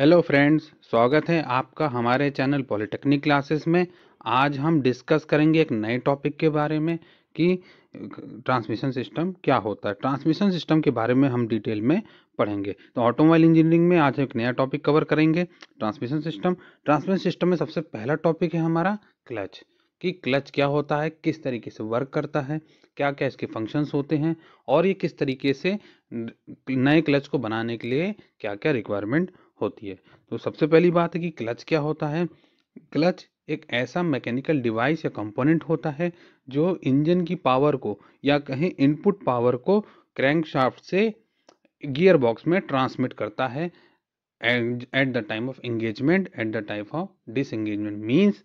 hello friends स्वागत है आपका हमारे चैनल पॉलिटेक्निक क्लासेस में आज हम डिस्कस करेंगे एक नए टॉपिक के बारे में कि ट्रांसमिशन सिस्टम क्या होता है ट्रांसमिशन सिस्टम के बारे में हम डिटेल में पढ़ेंगे तो ऑटोमोबाइल इंजीनियरिंग में आज एक नया टॉपिक कवर करेंगे ट्रांसमिशन सिस्टम ट्रांसमिशन सिस्टम में सबसे पहला टॉपिक है हमारा क्लच कि क्लच क्या होता है किस तरीके से वर्क करता है क्या क्या इसके फंक्शंस होते हैं और ये किस तरीके से नए क्लच को बनाने के लिए क्या क्या रिक्वायरमेंट होती है तो सबसे पहली बात है कि क्लच क्या होता है क्लच एक ऐसा मैकेनिकल डिवाइस या कंपोनेंट होता है जो इंजन की पावर को या कहीं इनपुट पावर को क्रैंकशाफ्ट से गियर बॉक्स में ट्रांसमिट करता है at the time of engagement at the time of disengagement means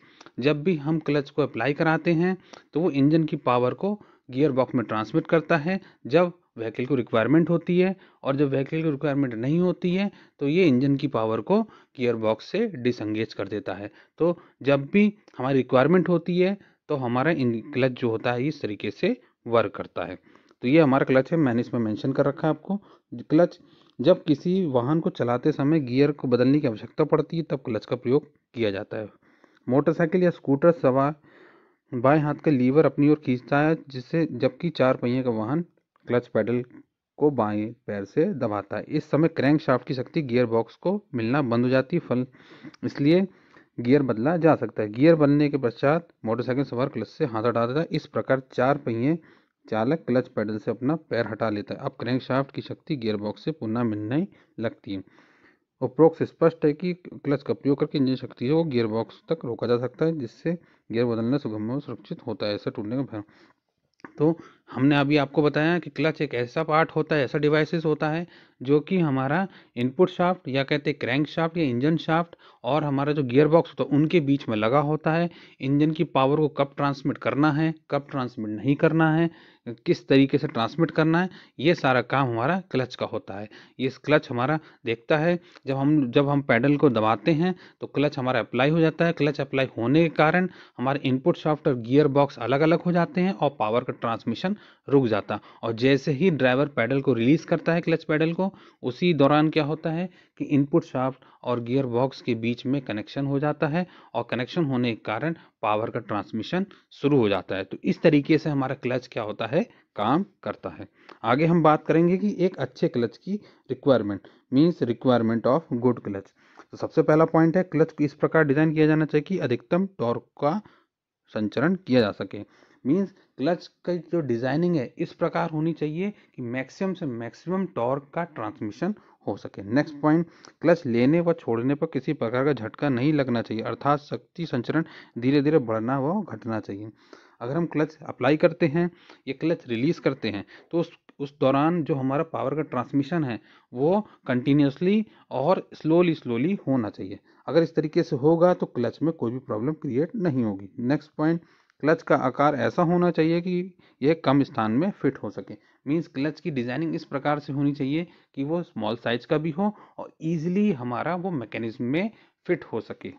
जब भी हम क्लच को अप्लाई कराते हैं तो वो इंजन की पावर को गियर बॉक्स में ट्रांसमिट करता है जब व्हीकल को रिक्वायरमेंट होती है और जब व्हीकल की रिक्वायरमेंट नहीं होती है तो ये इंजन की पावर को गियर बॉक्स से डिसंगेज कर देता है तो जब भी हमारी रिक्वायरमेंट होती है तो हमारा इन क्लच जो होता है इस तरीके से वर्क करता है तो ये हमारा क्लच है मैंने इसमें मेंशन कर रखा है आपको क्लच जब किसी वाहन को चलाते समय गियर को बदलने की आवश्यकता पड़ती है तब क्लच का प्रयोग किया जाता है मोटरसाइकिल या स्कूटर सवार बाएं हाथ का लीवर अपनी ओर खींचता है जिससे जबकि चार पहिए का वाहन क्लच पैडल को बाएं पैर से दबाता है इस समय क्रैंक शाफ्ट की शक्ति गियर बॉक्स को मिलना बंद हो जाती है फल इसलिए गियर बदला जा सकता है गियर बनने के पश्चात मोटरसाइकिल सवार क्लच से हाथ हटा देता है इस प्रकार चार पहिए चालक क्लच पैडल से अपना पैर हटा लेता है अब क्रैंक शाफ्ट की शक्ति गियर बॉक्स से पुनः मिलने लगती है उपरोक्त स्पष्ट है कि क्लच का प्रयोग करके इंजन शक्ति को गियर बॉक्स तक रोका जा सकता है जिससे गियर बदलना सुगम और सुरक्षित होता है ऐसा टूटने का भय तो हमने अभी आपको बताया कि क्लच एक ऐसा पार्ट होता है ऐसा डिवाइसेस होता है जो कि हमारा इनपुट शाफ्ट या कहते हैं क्रैंक शाफ्ट या इंजन शाफ्ट और हमारा जो गियर बॉक्स होता है उनके बीच में लगा होता है इंजन की पावर को कब ट्रांसमिट करना है कब ट्रांसमिट नहीं करना है किस तरीके से ट्रांसमिट करना है ये सारा काम हमारा क्लच का होता है ये क्लच हमारा देखता है जब हम जब हम पैडल को दबाते हैं तो क्लच हमारा अप्लाई हो जाता है क्लच अप्लाई होने के कारण हमारे इनपुट शाफ्ट और गियर बॉक्स अलग अलग हो जाते हैं और पावर का ट्रांसमिशन रुक जाता और जैसे ही ड्राइवर पैडल को रिलीज़ करता है क्लच पैडल को उसी दौरान क्या होता है कि इनपुट शाफ्ट और गियर बॉक्स के बीच में कनेक्शन हो जाता है और कनेक्शन होने के कारण पावर का ट्रांसमिशन शुरू हो जाता है तो इस तरीके से हमारा क्लच क्या होता है काम करता है आगे हम बात करेंगे कि एक अच्छे क्लच की requirement means requirement of good clutch तो सबसे पहला पॉइंट है क्लच को इस प्रकार डिज़ाइन किया जाना चाहिए कि अधिकतम टॉर्क का संचरण किया जा सके मींस क्लच का जो डिज़ाइनिंग है इस प्रकार होनी चाहिए कि मैक्सिमम से मैक्सिमम टॉर्क का ट्रांसमिशन हो सके नेक्स्ट पॉइंट क्लच लेने व छोड़ने पर किसी प्रकार का झटका नहीं लगना चाहिए अर्थात शक्ति संचरण धीरे धीरे बढ़ना व घटना चाहिए अगर हम क्लच अप्लाई करते हैं या क्लच रिलीज़ करते हैं तो उस उस दौरान जो हमारा पावर का ट्रांसमिशन है वो कंटिन्यूसली और स्लोली स्लोली होना चाहिए अगर इस तरीके से होगा तो क्लच में कोई भी प्रॉब्लम क्रिएट नहीं होगी नेक्स्ट पॉइंट क्लच का आकार ऐसा होना चाहिए कि यह कम स्थान में फिट हो सके मींस क्लच की डिज़ाइनिंग इस प्रकार से होनी चाहिए कि वो स्मॉल साइज का भी हो और ईजिली हमारा वो मैकेनिज्म में फिट हो सके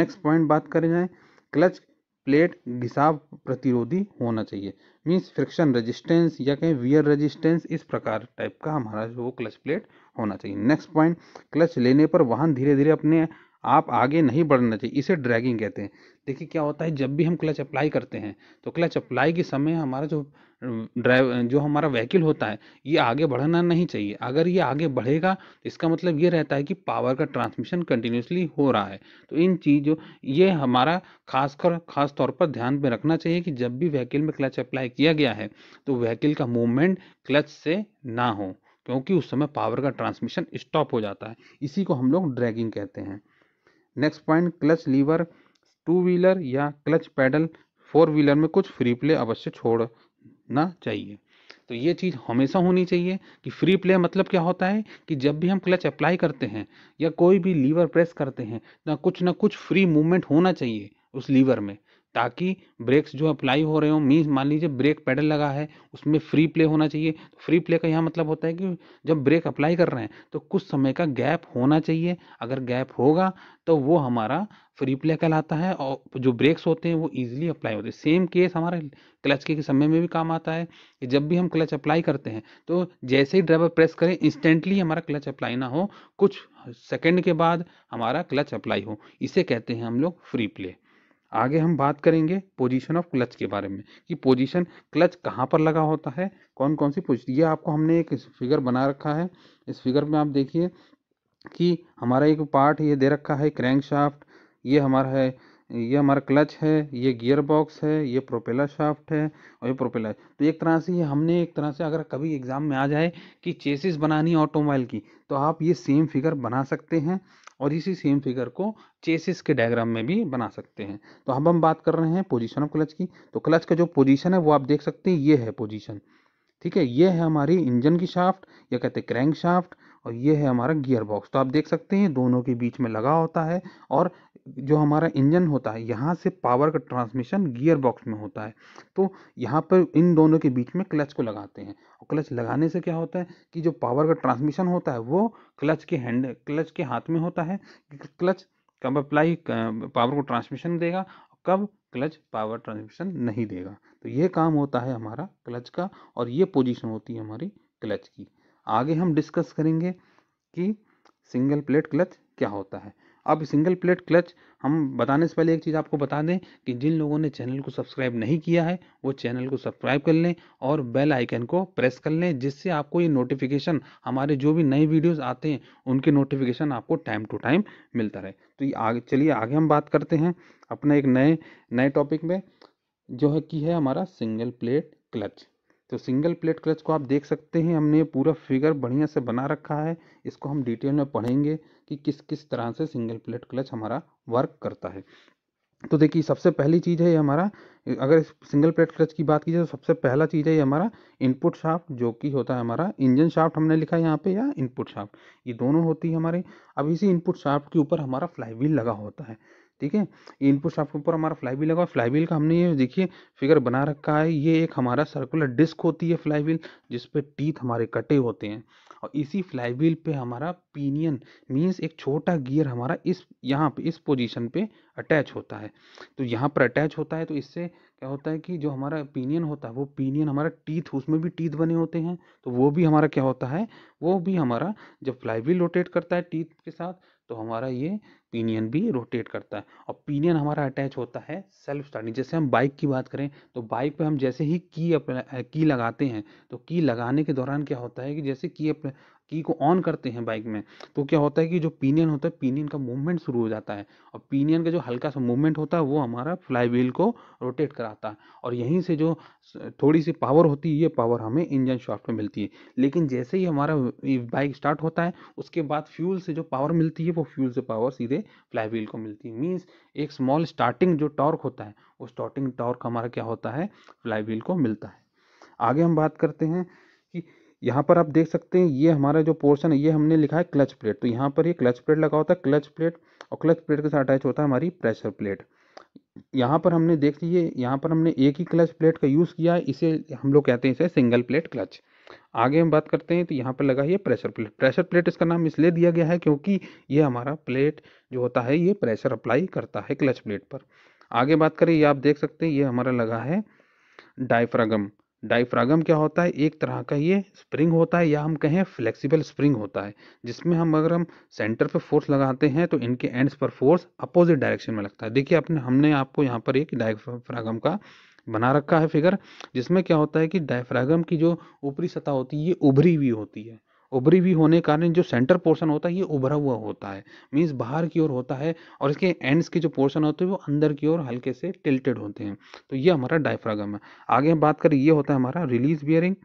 नेक्स्ट पॉइंट बात करें जाए क्लच प्लेट घिसाव प्रतिरोधी होना चाहिए मीन्स फ्रिक्शन रेजिस्टेंस या कहीं वियर रेजिस्टेंस इस प्रकार टाइप का हमारा जो क्लच प्लेट होना चाहिए नेक्स्ट पॉइंट क्लच लेने पर वाहन धीरे धीरे अपने आप आगे नहीं बढ़ना चाहिए इसे ड्रैगिंग कहते हैं देखिए क्या होता है जब भी हम क्लच अप्लाई करते हैं तो क्लच अप्लाई के समय हमारा जो ड्राइव जो हमारा व्हीकल होता है ये आगे बढ़ना नहीं चाहिए अगर ये आगे बढ़ेगा तो इसका मतलब ये रहता है कि पावर का ट्रांसमिशन कंटिन्यूसली हो रहा है तो इन चीज़ों ये हमारा खासकर खास तौर पर ध्यान में रखना चाहिए कि जब भी व्हीकल में क्लच अप्लाई किया गया है तो व्हीकल का मूवमेंट क्लच से ना हो क्योंकि उस समय पावर का ट्रांसमिशन स्टॉप हो जाता है इसी को हम लोग ड्रैगिंग कहते हैं next point clutch lever two wheeler या क्लच पैडल फोर व्हीलर में कुछ फ्री प्ले अवश्य छोड़ना चाहिए तो ये चीज़ हमेशा होनी चाहिए कि फ्री प्ले मतलब क्या होता है कि जब भी हम क्लच अप्लाई करते हैं या कोई भी लीवर प्रेस करते हैं ना कुछ ना कुछ फ्री मूवमेंट होना चाहिए उस लीवर में ताकि ब्रेक्स जो अप्लाई हो रहे हो मीन मान लीजिए ब्रेक पैडल लगा है उसमें फ्री प्ले होना चाहिए तो फ्री प्ले का यहाँ मतलब होता है कि जब ब्रेक अप्लाई कर रहे हैं तो कुछ समय का गैप होना चाहिए अगर गैप होगा तो वो हमारा फ्री प्ले कहलाता है और जो ब्रेक्स होते हैं वो ईजिली अप्लाई होते हैं सेम केस हमारे क्लच के समय में भी काम आता है कि जब भी हम क्लच अप्लाई करते हैं तो जैसे ही ड्राइवर प्रेस करें इंस्टेंटली हमारा क्लच अप्लाई ना हो कुछ सेकंड के बाद हमारा क्लच अप्लाई हो इसे कहते हैं हम लोग फ्री प्ले आगे हम बात करेंगे पोजीशन ऑफ क्लच के बारे में कि पोजीशन क्लच कहाँ पर लगा होता है कौन कौन सी पोजिशन ये आपको हमने एक फिगर बना रखा है इस फिगर में आप देखिए कि हमारा एक पार्ट ये दे रखा है क्रैंक शाफ्ट ये हमारा है ये हमारा क्लच है ये गियर बॉक्स है ये प्रोपेलर शाफ्ट है और ये प्रोपेलर तो एक तरह से ये हमने एक तरह से अगर कभी एग्ज़ाम में आ जाए कि चेसिस बनानी ऑटोमोबाइल की तो आप ये सेम फिगर बना सकते हैं और इसी सेम फिगर को चेसिस के डायग्राम में भी बना सकते हैं तो अब हम बात कर रहे हैं पोजीशन ऑफ क्लच की तो क्लच का जो पोजीशन है वो आप देख सकते हैं ये है पोजीशन ठीक है ये है हमारी इंजन की शाफ्ट या कहते हैं क्रैंक शाफ्ट और ये है हमारा गियर बॉक्स तो आप देख सकते हैं दोनों के बीच में लगा होता है और जो हमारा इंजन होता है यहाँ से पावर का ट्रांसमिशन गियर बॉक्स में होता है तो यहाँ पर इन दोनों के बीच में क्लच को लगाते हैं और क्लच लगाने से क्या होता है कि जो पावर का ट्रांसमिशन होता है वो क्लच के हैंड क्लच के हाथ में होता है क्लच कब अप्लाई पावर को ट्रांसमिशन देगा कब क्लच पावर ट्रांसमिशन नहीं देगा तो ये काम होता है हमारा क्लच का और ये पोजीशन होती है हमारी क्लच की आगे हम डिस्कस करेंगे कि सिंगल प्लेट क्लच क्या होता है अब सिंगल प्लेट क्लच हम बताने से पहले एक चीज़ आपको बता दें कि जिन लोगों ने चैनल को सब्सक्राइब नहीं किया है वो चैनल को सब्सक्राइब कर लें और बेल आइकन को प्रेस कर लें जिससे आपको ये नोटिफिकेशन हमारे जो भी नए वीडियोस आते हैं उनके नोटिफिकेशन आपको टाइम टू टाइम मिलता रहे तो ये आगे चलिए आगे हम बात करते हैं अपने एक नए नए टॉपिक में जो है कि है हमारा सिंगल प्लेट क्लच तो सिंगल प्लेट क्लच को आप देख सकते हैं हमने पूरा फिगर बढ़िया से बना रखा है इसको हम डिटेल में पढ़ेंगे कि किस किस तरह से सिंगल प्लेट क्लच हमारा वर्क करता है तो देखिए सबसे पहली चीज़ है ये हमारा अगर सिंगल प्लेट क्लच की बात की जाए तो सबसे पहला चीज़ है ये हमारा इनपुट शाफ्ट जो कि होता है हमारा इंजन शाफ्ट हमने लिखा है यहाँ पे या इनपुट शाफ्ट ये दोनों होती है हमारे अब इसी इनपुट शाफ्ट के ऊपर हमारा फ्लाई व्हील लगा होता है ठीक है इनपुट शाफ्ट के ऊपर हमारा फ्लाई व्हील लगा फ्लाई व्हील का हमने ये देखिए फिगर बना रखा है ये एक हमारा सर्कुलर डिस्क होती है फ्लाई व्हील जिसपे टीथ हमारे कटे होते हैं और इसी फ्लाई व्हील पे हमारा पिनियन मीन्स एक छोटा गियर हमारा इस यहाँ पे इस पोजीशन पे अटैच होता है तो यहाँ पर अटैच होता है तो इससे क्या होता है कि जो हमारा पिनियन होता है वो पिनियन हमारा टीथ उसमें भी टीथ बने होते हैं तो वो भी हमारा क्या होता है वो भी हमारा जब फ्लाई व्हील रोटेट करता है टीथ के साथ तो हमारा ये पिनियन भी रोटेट करता है और पिनियन हमारा अटैच होता है सेल्फ स्टार्टिंग जैसे हम बाइक की बात करें तो बाइक पे हम जैसे ही की अप की लगाते हैं तो की लगाने के दौरान क्या होता है कि जैसे की की को ऑन करते हैं बाइक में तो क्या होता है कि जो पिनियन होता है पीनियन का मूवमेंट शुरू हो जाता है और पिनियन का जो हल्का सा मूवमेंट होता है वो हमारा फ्लाई व्हील को रोटेट कराता है और यहीं से जो थोड़ी सी पावर होती है ये पावर हमें इंजन शॉफ्ट में मिलती है लेकिन जैसे ही हमारा बाइक स्टार्ट होता है उसके बाद फ्यूल से जो पावर मिलती है वो फ्यूल से पावर सीधे फ्लाई व्हील को मिलती है मीन्स एक स्मॉल स्टार्टिंग जो टॉर्क होता है वो स्टार्टिंग टॉर्क हमारा क्या होता है फ्लाई व्हील को मिलता है आगे हम बात करते हैं कि यहाँ पर आप देख सकते हैं ये हमारा जो पोर्शन है ये हमने लिखा है क्लच प्लेट तो यहाँ पर ये क्लच प्लेट लगा होता है क्लच प्लेट और क्लच प्लेट के साथ अटैच होता है हमारी प्रेशर प्लेट यहाँ पर हमने देख लीजिए यहाँ पर हमने एक ही क्लच प्लेट का यूज़ किया है इसे हम लोग कहते हैं इसे सिंगल प्लेट क्लच आगे हम बात करते हैं तो यहाँ पर लगा ये प्रेशर प्लेट प्रेशर प्लेट इसका नाम इसलिए दिया गया है क्योंकि ये हमारा प्लेट जो होता है ये प्रेशर अप्लाई करता है क्लच प्लेट पर आगे बात करें ये आप देख सकते हैं ये हमारा लगा है डायफ्रागम डाइफ्रागम क्या होता है एक तरह का ये स्प्रिंग होता है या हम कहें फ्लेक्सिबल स्प्रिंग होता है जिसमें हम अगर हम सेंटर पे फोर्स लगाते हैं तो इनके एंड्स पर फोर्स अपोजिट डायरेक्शन में लगता है देखिए अपने हमने आपको यहाँ पर एक डाइफ्रागम का बना रखा है फिगर जिसमें क्या होता है कि डायफ्रागम की जो ऊपरी सतह होती है ये उभरी हुई होती है उभरी हुई होने के कारण जो सेंटर पोर्शन होता है ये उभरा हुआ होता है मीन्स बाहर की ओर होता है और इसके एंड्स के जो पोर्शन होते हैं वो अंदर की ओर हल्के से टिल्टेड होते हैं तो ये हमारा डायफ्रागम है आगे हम बात करें ये होता है हमारा रिलीज बियरिंग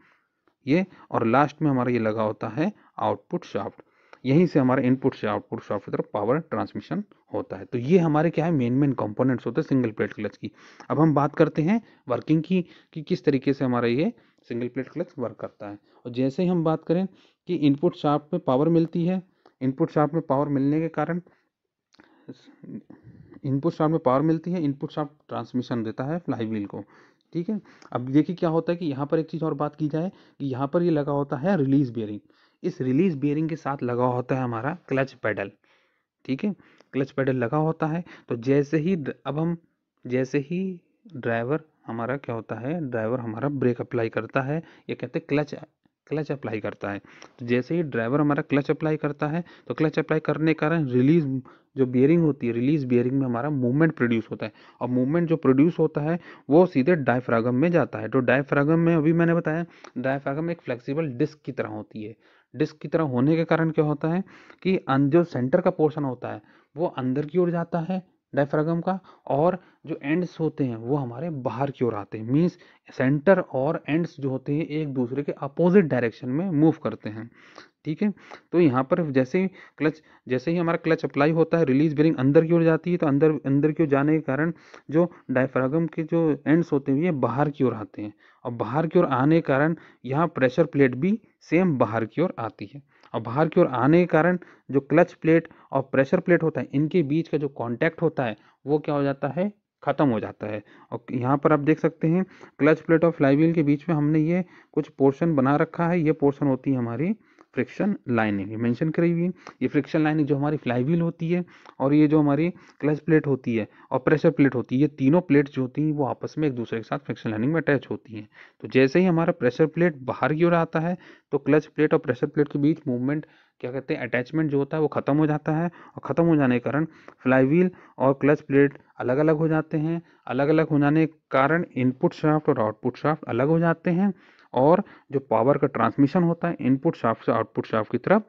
ये और लास्ट में हमारा ये लगा होता है आउटपुट शाफ्ट यहीं से हमारे इनपुट से आउटपुट शाफ्ट की तरफ पावर ट्रांसमिशन होता है तो ये हमारे क्या है मेन मेन कंपोनेंट्स होते हैं सिंगल प्लेट क्लच की अब हम बात करते हैं वर्किंग की कि किस तरीके से हमारा ये सिंगल प्लेट क्लच वर्क करता है और जैसे ही हम बात करें कि इनपुट शाफ्ट में पावर मिलती है इनपुट शाफ्ट में पावर मिलने के कारण इनपुट शाफ्ट में पावर मिलती है इनपुट शाफ्ट ट्रांसमिशन देता है फ्लाई व्हील को ठीक है अब देखिए क्या होता है कि यहाँ पर एक चीज़ और बात की जाए कि यहाँ पर ये यह लगा होता है रिलीज बियरिंग इस रिलीज बियरिंग के साथ लगा होता है हमारा क्लच पैडल ठीक है क्लच पैडल लगा होता है तो जैसे ही अब हम जैसे ही ड्राइवर हमारा क्या होता है ड्राइवर हमारा ब्रेक अप्लाई करता है या कहते हैं क्लच क्लच अप्लाई करता है तो जैसे ही ड्राइवर हमारा क्लच अप्लाई करता है तो क्लच अप्लाई करने के कारण रिलीज जो बियरिंग होती है रिलीज बियरिंग में हमारा मूवमेंट प्रोड्यूस होता है और मूवमेंट जो प्रोड्यूस होता है वो सीधे डायफ्रागम में जाता है तो डायफ्रागम में अभी मैंने बताया डायफ्रागम एक फ्लेक्सिबल डिस्क की तरह होती है डिस्क की तरह होने के कारण क्या होता है कि जो सेंटर का पोर्शन होता है वो अंदर की ओर जाता है डायफ्रागम का और जो एंड्स होते हैं वो हमारे बाहर की ओर आते हैं मीन्स सेंटर और एंड्स जो होते हैं एक दूसरे के अपोजिट डायरेक्शन में मूव करते हैं ठीक है तो यहाँ पर जैसे ही क्लच जैसे ही हमारा क्लच अप्लाई होता है रिलीज बेरिंग अंदर की ओर जाती है तो अंदर अंदर की ओर जाने के कारण जो डायफ्रागम के जो एंड्स होते हैं ये बाहर की ओर आते हैं और बाहर की ओर आने के कारण यहाँ प्रेशर प्लेट भी सेम बाहर की ओर आती है और बाहर की ओर आने के कारण जो क्लच प्लेट और प्रेशर प्लेट होता है इनके बीच का जो कॉन्टैक्ट होता है वो क्या हो जाता है ख़त्म हो जाता है और यहाँ पर आप देख सकते हैं क्लच प्लेट और फ्लाईवील के बीच में हमने ये कुछ पोर्शन बना रखा है ये पोर्शन होती है हमारी फ्रिक्शन लाइनिंग मेंशन करी हुई है ये फ्रिक्शन लाइनिंग जो हमारी फ्लाई व्हील होती है और ये जो हमारी क्लच प्लेट होती है और प्रेशर प्लेट होती है ये तीनों प्लेट जो होती हैं वो आपस में एक दूसरे के साथ फ्रिक्शन लाइनिंग में अटैच होती हैं तो जैसे ही हमारा प्रेशर प्लेट बाहर की ओर आता है तो क्लच प्लेट और प्रेशर प्लेट के बीच मूवमेंट क्या कहते हैं अटैचमेंट जो होता है वो ख़त्म हो जाता है और ख़त्म हो जाने के कारण फ्लाई व्हील और क्लच प्लेट अलग अलग हो जाते हैं अलग अलग हो जाने के कारण इनपुट शाफ्ट और आउटपुट शाफ्ट अलग हो जाते हैं और जो पावर का ट्रांसमिशन होता है इनपुट शाफ्ट से आउटपुट शाफ्ट की तरफ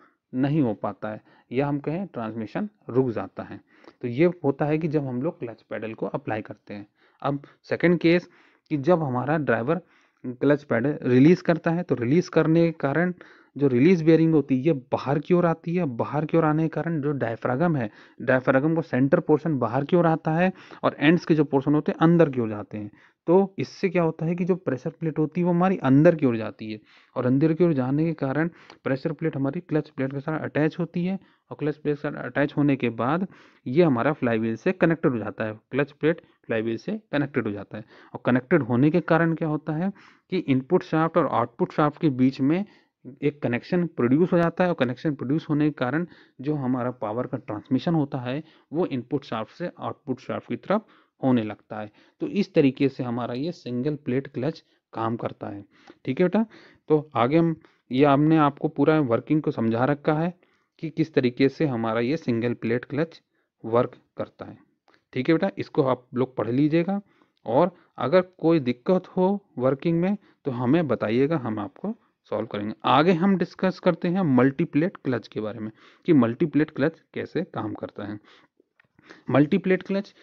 नहीं हो पाता है या हम कहें ट्रांसमिशन रुक जाता है तो ये होता है कि जब हम लोग क्लच पैडल को अप्लाई करते हैं अब सेकेंड केस कि जब हमारा ड्राइवर क्लच पैडल रिलीज़ करता है तो रिलीज़ करने के कारण जो रिलीज बेयरिंग होती है ये बाहर की ओर आती है बाहर की ओर आने के कारण जो डायफ्रागम है डायफ्रागम को सेंटर पोर्शन बाहर की ओर आता है और एंड्स के जो पोर्शन होते हैं अंदर की ओर जाते हैं तो इससे क्या होता है कि जो प्रेशर प्लेट होती है वो हमारी अंदर की ओर जाती है और अंदर की ओर जाने के कारण प्रेशर प्लेट हमारी क्लच प्लेट के साथ अटैच होती है और क्लच प्लेट के साथ अटैच होने के बाद ये हमारा फ्लाईवील से कनेक्टेड हो जाता है क्लच प्लेट फ्लाईवील से कनेक्टेड हो जाता है और कनेक्टेड होने के कारण क्या होता है कि इनपुट शाफ्ट और आउटपुट शाफ्ट के बीच में एक कनेक्शन प्रोड्यूस हो जाता है और कनेक्शन प्रोड्यूस होने के कारण जो हमारा पावर का ट्रांसमिशन होता है वो इनपुट शार्फ से आउटपुट शार्फ की तरफ होने लगता है तो इस तरीके से हमारा ये सिंगल प्लेट क्लच काम करता है ठीक है बेटा तो आगे हम ये हमने आपको पूरा वर्किंग को समझा रखा है कि किस तरीके से हमारा ये सिंगल प्लेट क्लच वर्क करता है ठीक है बेटा इसको आप लोग पढ़ लीजिएगा और अगर कोई दिक्कत हो वर्किंग में तो हमें बताइएगा हम आपको सॉल्व करेंगे आगे हम डिस्कस करते हैं मल्टीप्लेट क्लच के बारे में कि मल्टीप्लेट क्लच कैसे काम करता है मल्टीप्लेट क्लच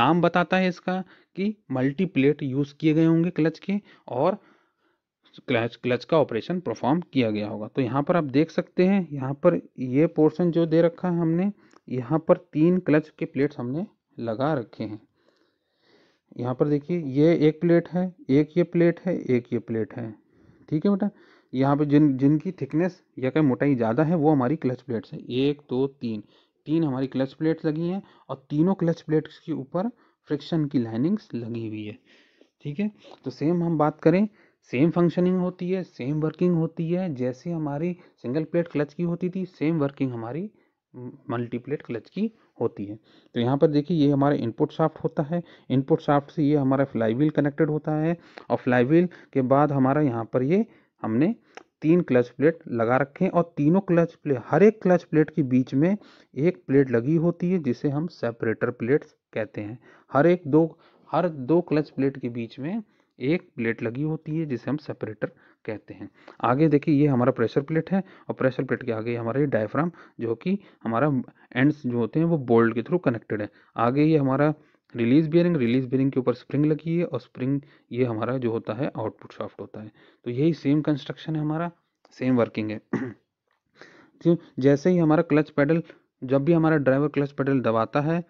नाम बताता है इसका कि मल्टीप्लेट यूज़ किए गए होंगे क्लच के और क्लच क्लच का ऑपरेशन परफॉर्म किया गया होगा तो यहाँ पर आप देख सकते हैं यहाँ पर ये पोर्शन जो दे रखा है हमने यहाँ पर तीन क्लच के प्लेट्स हमने लगा रखे हैं यहाँ पर देखिए ये एक प्लेट है एक ये प्लेट है एक ये प्लेट है ठीक है बेटा यहाँ पे जिन जिनकी थिकनेस या कहीं मोटाई ज़्यादा है वो हमारी क्लच प्लेट्स हैं एक दो तीन तीन हमारी क्लच प्लेट्स लगी हैं और तीनों क्लच प्लेट्स के ऊपर फ्रिक्शन की लाइनिंग्स लगी हुई है ठीक है तो सेम हम बात करें सेम फंक्शनिंग होती है सेम वर्किंग होती है जैसे हमारी सिंगल प्लेट क्लच की होती थी सेम वर्किंग हमारी मल्टीप्लेट क्लच की होती है तो यहाँ पर देखिए ये हमारा इनपुट शाफ्ट होता है इनपुट शाफ्ट से ये हमारा फ्लाईव्हील कनेक्टेड होता है और व्हील के बाद हमारा यहाँ पर ये हमने तीन क्लच प्लेट लगा रखे हैं और तीनों क्लच प्लेट हर एक क्लच प्लेट के बीच में एक प्लेट लगी होती है जिसे हम सेपरेटर प्लेट्स कहते हैं हर एक दो हर दो क्लच प्लेट के बीच में एक प्लेट लगी होती है जिसे हम सेपरेटर कहते हैं आगे देखिए ये हमारा प्रेशर प्लेट है और प्रेशर प्लेट के आगे हमारा ये डायफ्राम जो कि हमारा एंड्स जो होते हैं वो बोल्ट के थ्रू कनेक्टेड है आगे ये हमारा रिलीज बियरिंग रिलीज बियरिंग के ऊपर स्प्रिंग लगी है और स्प्रिंग ये हमारा जो होता है आउटपुट शाफ्ट होता है तो यही सेम कंस्ट्रक्शन है हमारा सेम वर्किंग है जैसे ही हमारा क्लच पैडल जब भी हमारा ड्राइवर क्लच पैडल दबाता है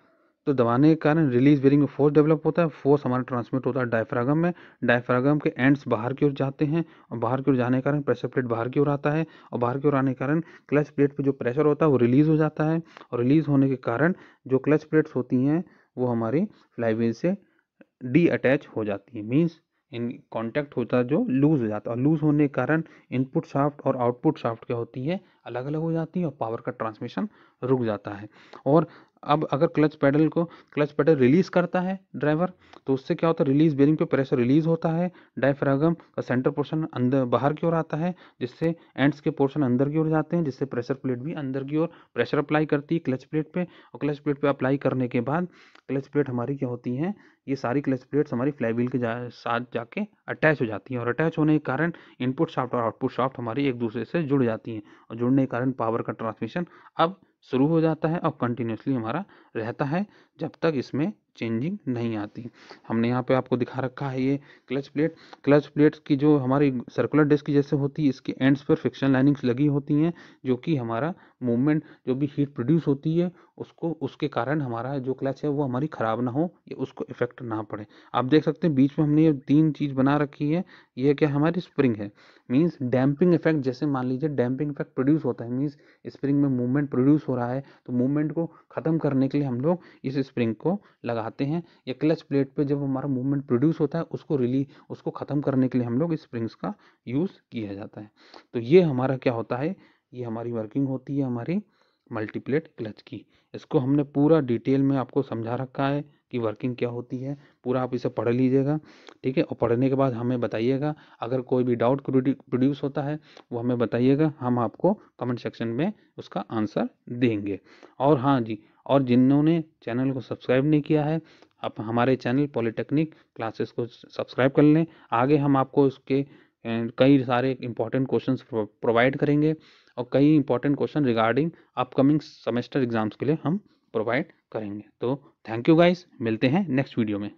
तो दबाने के कारण रिलीज बेरिंग में फोर्स डेवलप होता है फोर्स हमारा ट्रांसमिट होता है डायफ्रागम में डायफ्रागम के एंड्स बाहर की ओर जाते हैं और बाहर की ओर जाने के कारण प्रेशर प्लेट बाहर की ओर आता है और बाहर की ओर आने के कारण क्लच प्लेट पर जो प्रेशर होता है वो रिलीज़ हो जाता है और रिलीज़ होने के कारण जो क्लच प्लेट्स होती हैं वो हमारी फ्लाईवील से डी अटैच हो जाती है मीन्स इन कॉन्टैक्ट होता है जो लूज़ हो जाता है और लूज़ होने के कारण इनपुट शाफ्ट और आउटपुट शाफ्ट क्या होती है अलग अलग हो जाती है और पावर का ट्रांसमिशन रुक जाता है और अब अगर क्लच पैडल को क्लच पैडल रिलीज़ करता है ड्राइवर तो उससे क्या होता है रिलीज बेरिंग पे प्रेशर रिलीज़ होता है डायफ्रागम का सेंटर पोर्शन अंदर बाहर की ओर आता है जिससे एंड्स के पोर्शन अंदर की ओर जाते हैं जिससे प्रेशर प्लेट भी अंदर की ओर प्रेशर अप्लाई करती है क्लच प्लेट पे और क्लच प्लेट पे अप्लाई करने के बाद क्लच प्लेट हमारी क्या होती है ये सारी क्लच प्लेट्स हमारी फ्लाईवील के जा, साथ जाके अटैच हो जाती हैं और अटैच होने के कारण इनपुट शाफ्ट और आउटपुट शाफ्ट हमारी एक दूसरे से जुड़ जाती हैं और जुड़ने के कारण पावर का ट्रांसमिशन अब शुरू हो जाता है और कंटिन्यूसली हमारा रहता है जब तक इसमें चेंजिंग नहीं आती हमने यहाँ पे आपको दिखा रखा है ये क्लच प्लेट क्लच प्लेट की जो हमारी सर्कुलर डिस्क जैसे होती है इसके एंड्स पर फिक्शन लाइनिंग्स लगी होती हैं जो कि हमारा मूवमेंट जो भी हीट प्रोड्यूस होती है उसको उसके कारण हमारा जो क्लच है वो हमारी ख़राब ना हो या उसको इफेक्ट ना पड़े आप देख सकते हैं बीच में हमने ये तीन चीज़ बना रखी है ये क्या हमारी स्प्रिंग है मीन्स डैम्पिंग इफेक्ट जैसे मान लीजिए डैम्पिंग इफेक्ट प्रोड्यूस होता है मीन्स स्प्रिंग में मूवमेंट प्रोड्यूस हो रहा है तो मूवमेंट को ख़त्म करने के लिए हम लोग इस स्प्रिंग को लगाते हैं या क्लच प्लेट पे जब हमारा मूवमेंट प्रोड्यूस होता है उसको रिली उसको ख़त्म करने के लिए हम लोग स्प्रिंग्स का यूज़ किया जाता है तो ये हमारा क्या होता है ये हमारी वर्किंग होती है हमारी मल्टीप्लेट क्लच की इसको हमने पूरा डिटेल में आपको समझा रखा है कि वर्किंग क्या होती है पूरा आप इसे पढ़ लीजिएगा ठीक है और पढ़ने के बाद हमें बताइएगा अगर कोई भी डाउट प्रोड्यूस होता है वो हमें बताइएगा हम आपको कमेंट सेक्शन में उसका आंसर देंगे और हाँ जी और जिन्होंने चैनल को सब्सक्राइब नहीं किया है आप हमारे चैनल पॉलिटेक्निक क्लासेस को सब्सक्राइब कर लें आगे हम आपको उसके कई सारे इंपॉर्टेंट क्वेश्चन प्रोवाइड करेंगे और कई important question regarding upcoming semester exams के लिए हम प्रोवाइड करेंगे तो थैंक यू गाइस मिलते हैं नेक्स्ट वीडियो में